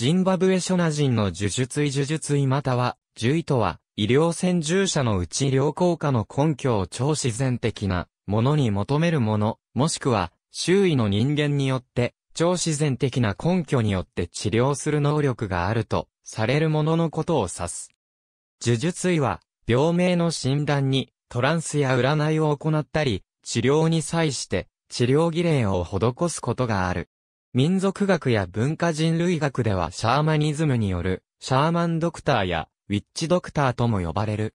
ジンバブエ諸ナ人の呪術医呪術医または、獣医とは、医療専従者のうち医療効果の根拠を超自然的なものに求めるもの、もしくは、周囲の人間によって、超自然的な根拠によって治療する能力があると、されるもののことを指す。呪術医は、病名の診断に、トランスや占いを行ったり、治療に際して、治療儀礼を施すことがある。民族学や文化人類学ではシャーマニズムによる、シャーマンドクターや、ウィッチドクターとも呼ばれる。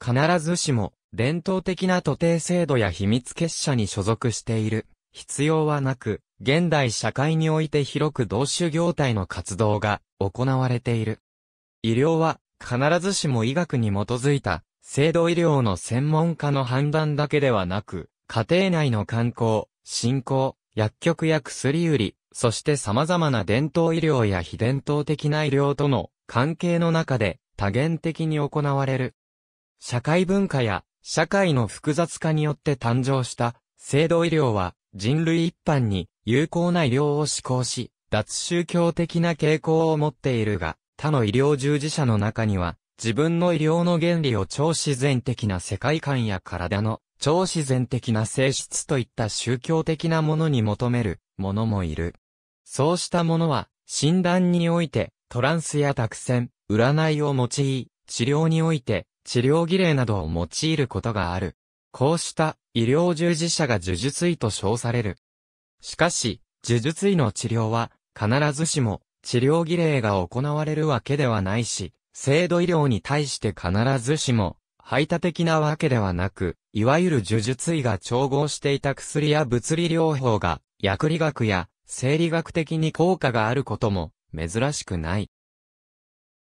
必ずしも、伝統的な徒弟制度や秘密結社に所属している。必要はなく、現代社会において広く同種業態の活動が行われている。医療は必ずしも医学に基づいた制度医療の専門家の判断だけではなく、家庭内の観光、信仰、薬局や薬売り、そして様々な伝統医療や非伝統的な医療との関係の中で多元的に行われる。社会文化や社会の複雑化によって誕生した制度医療は人類一般に有効な医療を施行し、脱宗教的な傾向を持っているが、他の医療従事者の中には自分の医療の原理を超自然的な世界観や体の超自然的な性質といった宗教的なものに求めるものもいる。そうしたものは、診断において、トランスや託戦、占いを用い、治療において、治療儀礼などを用いることがある。こうした医療従事者が呪術医と称される。しかし、呪術医の治療は必ずしも治療儀礼が行われるわけではないし、制度医療に対して必ずしも排他的なわけではなく、いわゆる呪術医が調合していた薬や物理療法が薬理学や生理学的に効果があることも珍しくない。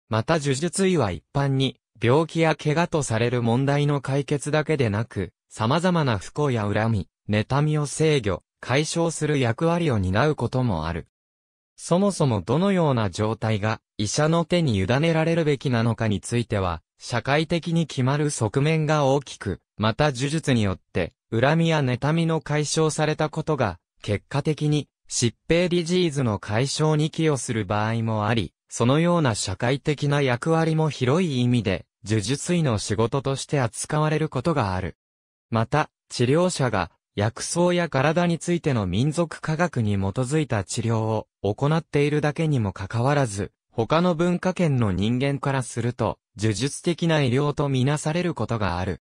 また呪術医は一般に病気や怪我とされる問題の解決だけでなく、様々な不幸や恨み、妬みを制御、解消する役割を担うこともある。そもそもどのような状態が医者の手に委ねられるべきなのかについては、社会的に決まる側面が大きく、また呪術によって、恨みや妬みの解消されたことが、結果的に疾病ディジーズの解消に寄与する場合もあり、そのような社会的な役割も広い意味で、呪術医の仕事として扱われることがある。また、治療者が、薬草や体についての民族科学に基づいた治療を行っているだけにもかかわらず、他の文化圏の人間からすると、呪術的な医療とみなされることがある。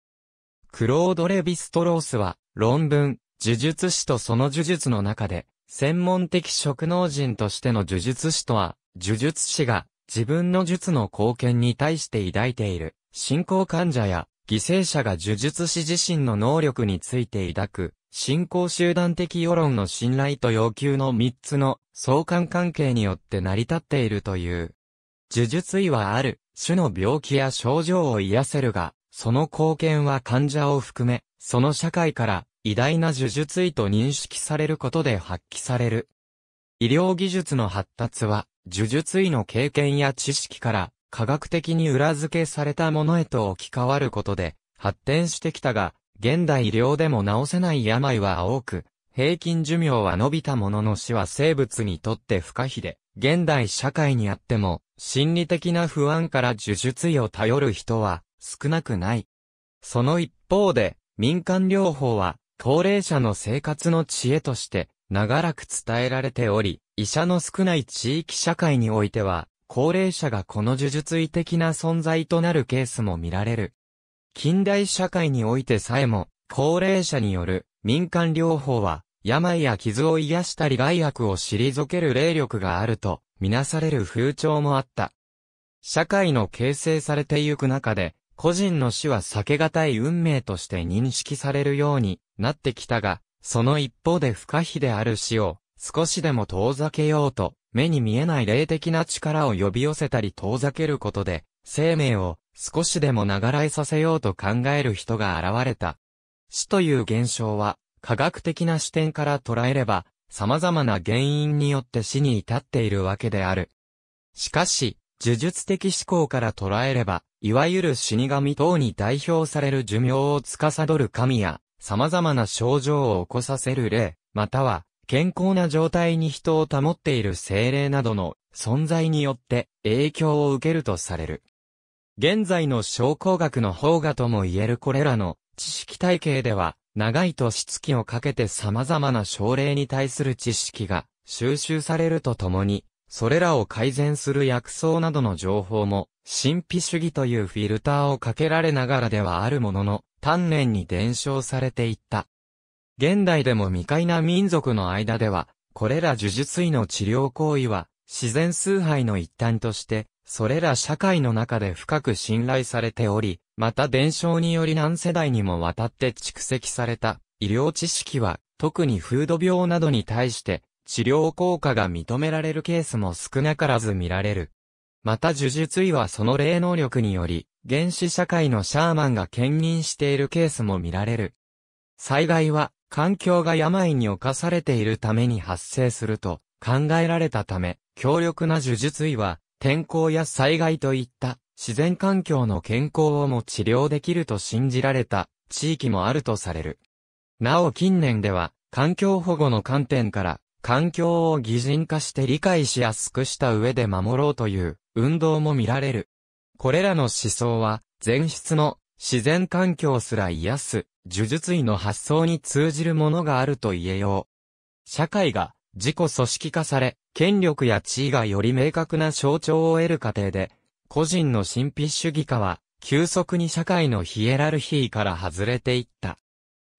クロード・レヴィストロースは、論文、呪術師とその呪術の中で、専門的職能人としての呪術師とは、呪術師が自分の術の貢献に対して抱いている、信仰患者や犠牲者が呪術師自身の能力について抱く、信仰集団的世論の信頼と要求の三つの相関関係によって成り立っているという。呪術医はある、種の病気や症状を癒せるが、その貢献は患者を含め、その社会から偉大な呪術医と認識されることで発揮される。医療技術の発達は、呪術医の経験や知識から科学的に裏付けされたものへと置き換わることで発展してきたが、現代医療でも治せない病は多く、平均寿命は伸びたものの死は生物にとって不可避で、現代社会にあっても、心理的な不安から呪術医を頼る人は少なくない。その一方で、民間療法は高齢者の生活の知恵として長らく伝えられており、医者の少ない地域社会においては、高齢者がこの呪術医的な存在となるケースも見られる。近代社会においてさえも、高齢者による民間療法は、病や傷を癒したり害悪を退ける霊力があると、みなされる風潮もあった。社会の形成されてゆく中で、個人の死は避けがたい運命として認識されるようになってきたが、その一方で不可避である死を少しでも遠ざけようと、目に見えない霊的な力を呼び寄せたり遠ざけることで、生命を少しでも長らいさせようと考える人が現れた。死という現象は、科学的な視点から捉えれば、様々な原因によって死に至っているわけである。しかし、呪術的思考から捉えれば、いわゆる死神等に代表される寿命を司る神や、様々な症状を起こさせる霊、または、健康な状態に人を保っている精霊などの存在によって影響を受けるとされる。現在の症候学の方がとも言えるこれらの知識体系では、長い年月をかけて様々な症例に対する知識が収集されるとともに、それらを改善する薬草などの情報も、神秘主義というフィルターをかけられながらではあるものの、丹念に伝承されていった。現代でも未開な民族の間では、これら呪術医の治療行為は、自然崇拝の一端として、それら社会の中で深く信頼されており、また伝承により何世代にもわたって蓄積された医療知識は、特にフード病などに対して治療効果が認められるケースも少なからず見られる。また呪術医はその霊能力により、原始社会のシャーマンが兼任しているケースも見られる。災害は、環境が病に侵されているために発生すると考えられたため、強力な呪術医は、天候や災害といった自然環境の健康をも治療できると信じられた地域もあるとされる。なお近年では環境保護の観点から環境を擬人化して理解しやすくした上で守ろうという運動も見られる。これらの思想は、前出の自然環境すら癒す、呪術医の発想に通じるものがあると言えよう。社会が自己組織化され、権力や地位がより明確な象徴を得る過程で、個人の神秘主義化は、急速に社会のヒエラルヒーから外れていった。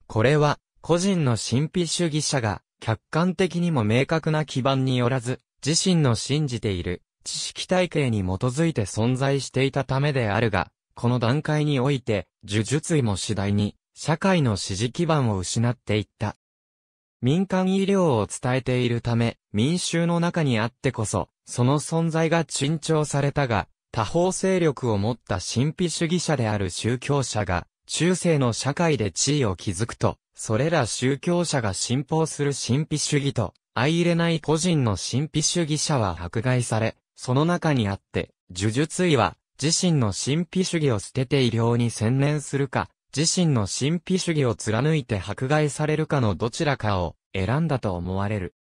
これは、個人の神秘主義者が、客観的にも明確な基盤によらず、自身の信じている知識体系に基づいて存在していたためであるが、この段階において、呪術医も次第に社会の支持基盤を失っていった。民間医療を伝えているため、民衆の中にあってこそ、その存在が珍重されたが、多方勢力を持った神秘主義者である宗教者が、中世の社会で地位を築くと、それら宗教者が信奉する神秘主義と、相入れない個人の神秘主義者は迫害され、その中にあって、呪術医は、自身の神秘主義を捨てて医療に専念するか、自身の神秘主義を貫いて迫害されるかのどちらかを選んだと思われる。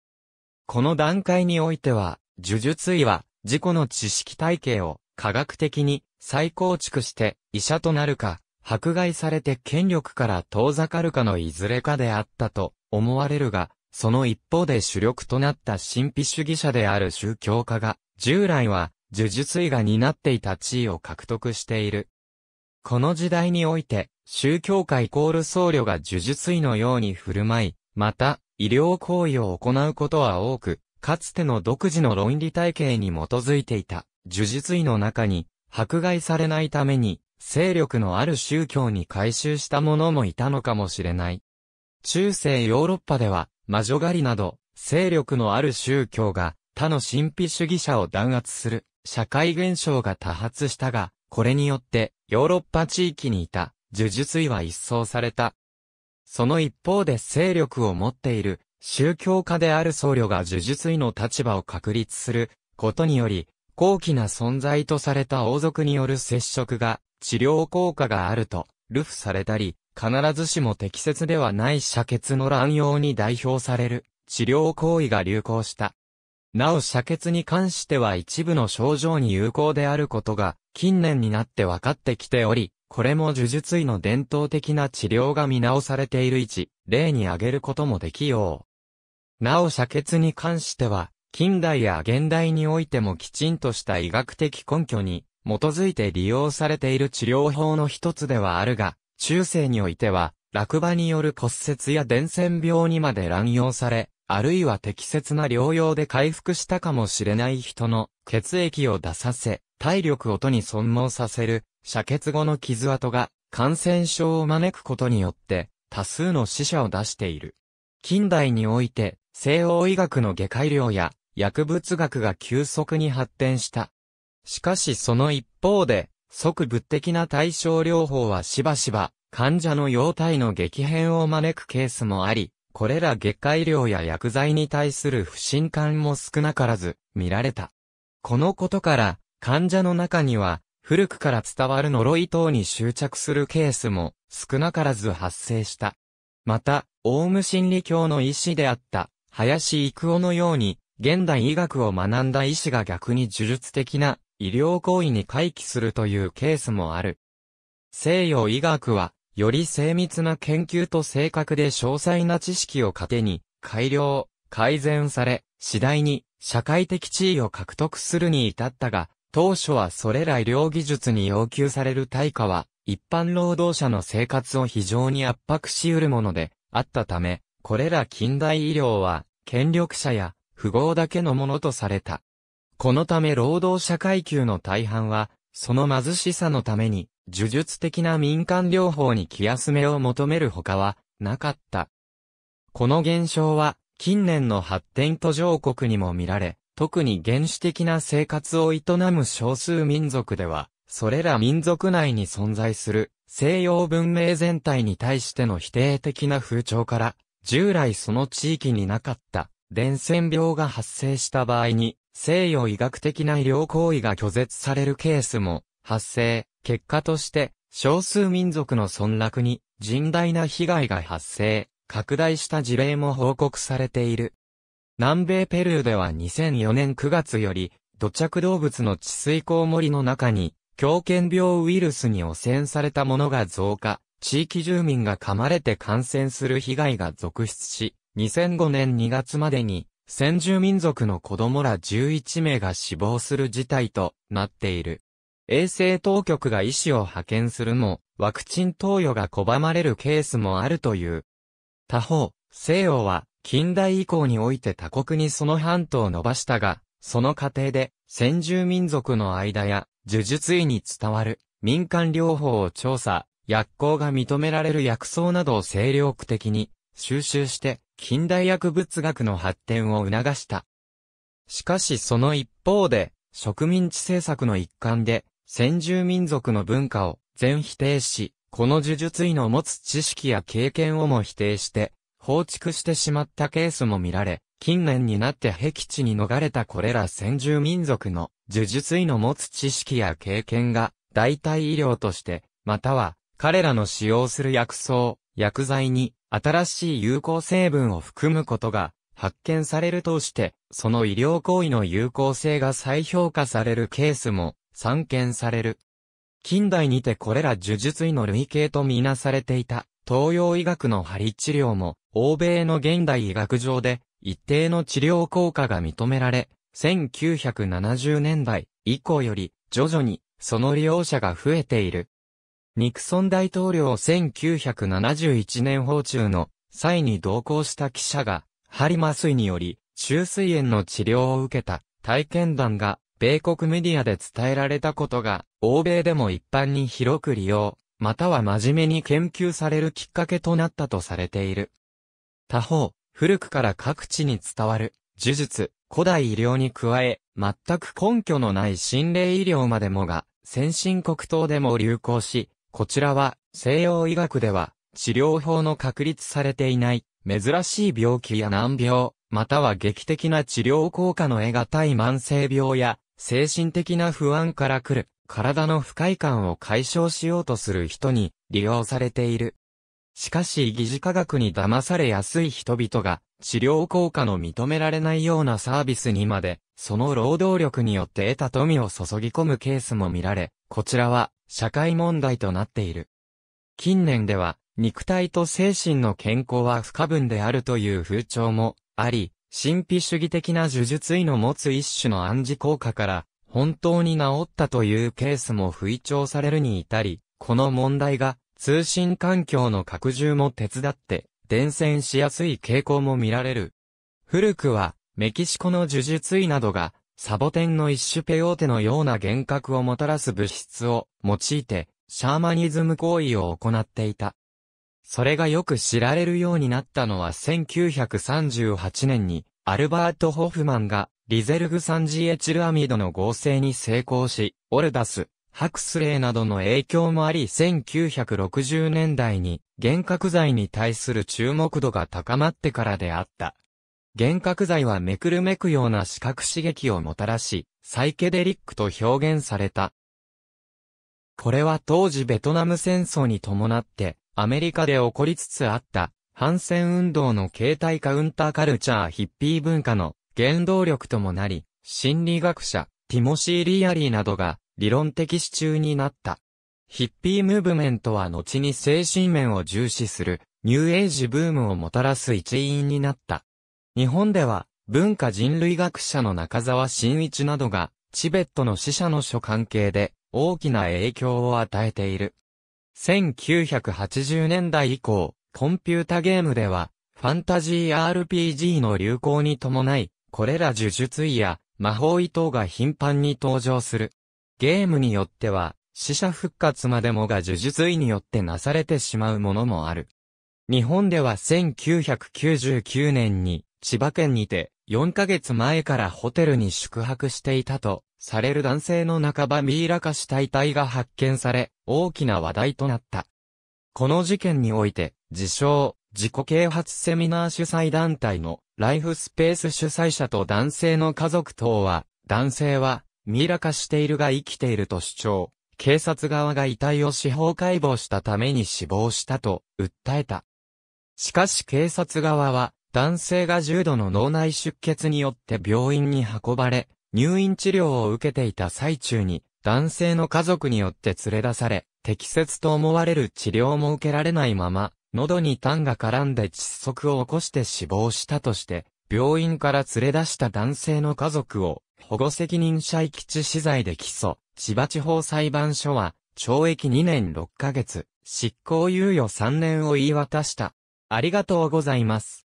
この段階においては、呪術医は、自己の知識体系を科学的に再構築して医者となるか、迫害されて権力から遠ざかるかのいずれかであったと思われるが、その一方で主力となった神秘主義者である宗教家が、従来は呪術医が担っていた地位を獲得している。この時代において、宗教家イコール僧侶が呪術医のように振る舞い、また、医療行為を行うことは多く、かつての独自の論理体系に基づいていた、呪術医の中に、迫害されないために、勢力のある宗教に改宗した者もいたのかもしれない。中世ヨーロッパでは、魔女狩りなど、勢力のある宗教が他の神秘主義者を弾圧する社会現象が多発したが、これによってヨーロッパ地域にいた呪術医は一掃された。その一方で勢力を持っている宗教家である僧侶が呪術医の立場を確立することにより、高貴な存在とされた王族による接触が治療効果があると、流布されたり、必ずしも適切ではない射血の乱用に代表される、治療行為が流行した。なお射血に関しては一部の症状に有効であることが、近年になって分かってきており、これも呪術医の伝統的な治療が見直されている一、例に挙げることもできよう。なお射血に関しては、近代や現代においてもきちんとした医学的根拠に、基づいて利用されている治療法の一つではあるが、中世においては、落馬による骨折や伝染病にまで乱用され、あるいは適切な療養で回復したかもしれない人の血液を出させ、体力をとに損耗させる、遮血後の傷跡が感染症を招くことによって、多数の死者を出している。近代において、西欧医学の外科医療や薬物学が急速に発展したしかしその一方で、即物的な対症療法はしばしば、患者の容態の激変を招くケースもあり、これら外科医療や薬剤に対する不信感も少なからず見られた。このことから、患者の中には、古くから伝わる呪い等に執着するケースも少なからず発生した。また、オウム心理教の医師であった林育夫のように、現代医学を学んだ医師が逆に呪術的な医療行為に回帰するというケースもある。西洋医学は、より精密な研究と正確で詳細な知識を糧に、改良、改善され、次第に社会的地位を獲得するに至ったが、当初はそれら医療技術に要求される対価は、一般労働者の生活を非常に圧迫し得るもので、あったため、これら近代医療は、権力者や、富豪だけのものとされた。このため労働者階級の大半は、その貧しさのために、呪術的な民間療法に気休めを求める他は、なかった。この現象は、近年の発展途上国にも見られ、特に原始的な生活を営む少数民族では、それら民族内に存在する西洋文明全体に対しての否定的な風潮から、従来その地域になかった伝染病が発生した場合に、西洋医学的な医療行為が拒絶されるケースも発生、結果として少数民族の存落に甚大な被害が発生、拡大した事例も報告されている。南米ペルーでは2004年9月より土着動物の治水コウモリの中に狂犬病ウイルスに汚染されたものが増加、地域住民が噛まれて感染する被害が続出し、2005年2月までに先住民族の子供ら11名が死亡する事態となっている。衛生当局が医師を派遣するも、ワクチン投与が拒まれるケースもあるという。他方、西洋は近代以降において他国にその半島を伸ばしたが、その過程で先住民族の間や呪術医に伝わる民間療法を調査、薬効が認められる薬草などを精力的に収集して近代薬物学の発展を促した。しかしその一方で、植民地政策の一環で、先住民族の文化を全否定し、この呪術医の持つ知識や経験をも否定して、放逐してしまったケースも見られ、近年になって僻地に逃れたこれら先住民族の呪術医の持つ知識や経験が代替医療として、または彼らの使用する薬草、薬剤に新しい有効成分を含むことが発見されるとして、その医療行為の有効性が再評価されるケースも散見される。近代にてこれら呪術医の類型とみなされていた東洋医学の針治療も欧米の現代医学上で一定の治療効果が認められ、1970年代以降より徐々にその利用者が増えている。ニクソン大統領1971年訪中の際に同行した記者が、針麻酔により、中水炎の治療を受けた体験談が、米国メディアで伝えられたことが、欧米でも一般に広く利用、または真面目に研究されるきっかけとなったとされている。他方、古くから各地に伝わる、呪術、古代医療に加え、全く根拠のない心霊医療までもが、先進国等でも流行し、こちらは西洋医学では治療法の確立されていない珍しい病気や難病、または劇的な治療効果の得難い慢性病や精神的な不安から来る体の不快感を解消しようとする人に利用されている。しかし疑似科学に騙されやすい人々が治療効果の認められないようなサービスにまで、その労働力によって得た富を注ぎ込むケースも見られ、こちらは社会問題となっている。近年では、肉体と精神の健康は不可分であるという風潮もあり、神秘主義的な呪術医の持つ一種の暗示効果から、本当に治ったというケースも吹聴されるに至り、この問題が通信環境の拡充も手伝って伝染しやすい傾向も見られる。古くはメキシコの呪術医などがサボテンの一種ペヨーテのような幻覚をもたらす物質を用いて、シャーマニズム行為を行っていた。それがよく知られるようになったのは1938年に、アルバート・ホフマンが、リゼルグ酸ジエチルアミドの合成に成功し、オルダス、ハクスレーなどの影響もあり1960年代に幻覚剤に対する注目度が高まってからであった。幻覚剤はめくるめくような視覚刺激をもたらし、サイケデリックと表現された。これは当時ベトナム戦争に伴って、アメリカで起こりつつあった、反戦運動の形態カウンターカルチャーヒッピー文化の原動力ともなり、心理学者、ティモシー・リアリーなどが理論的支柱になった。ヒッピームーブメントは後に精神面を重視するニューエイジブームをもたらす一因になった。日本では、文化人類学者の中沢新一などが、チベットの死者の書関係で、大きな影響を与えている。1980年代以降、コンピュータゲームでは、ファンタジー RPG の流行に伴い、これら呪術医や魔法医等が頻繁に登場する。ゲームによっては、死者復活までもが呪術医によってなされてしまうものもある。日本では1999年に、千葉県にて、4ヶ月前からホテルに宿泊していたと、される男性の半ばミイラ化した遺体が発見され、大きな話題となった。この事件において、自称、自己啓発セミナー主催団体のライフスペース主催者と男性の家族等は、男性は、ミイラ化しているが生きていると主張、警察側が遺体を司法解剖したために死亡したと、訴えた。しかし警察側は、男性が重度の脳内出血によって病院に運ばれ、入院治療を受けていた最中に、男性の家族によって連れ出され、適切と思われる治療も受けられないまま、喉に痰が絡んで窒息を起こして死亡したとして、病院から連れ出した男性の家族を、保護責任者遺棄致死罪で起訴。千葉地方裁判所は、懲役2年6ヶ月、執行猶予3年を言い渡した。ありがとうございます。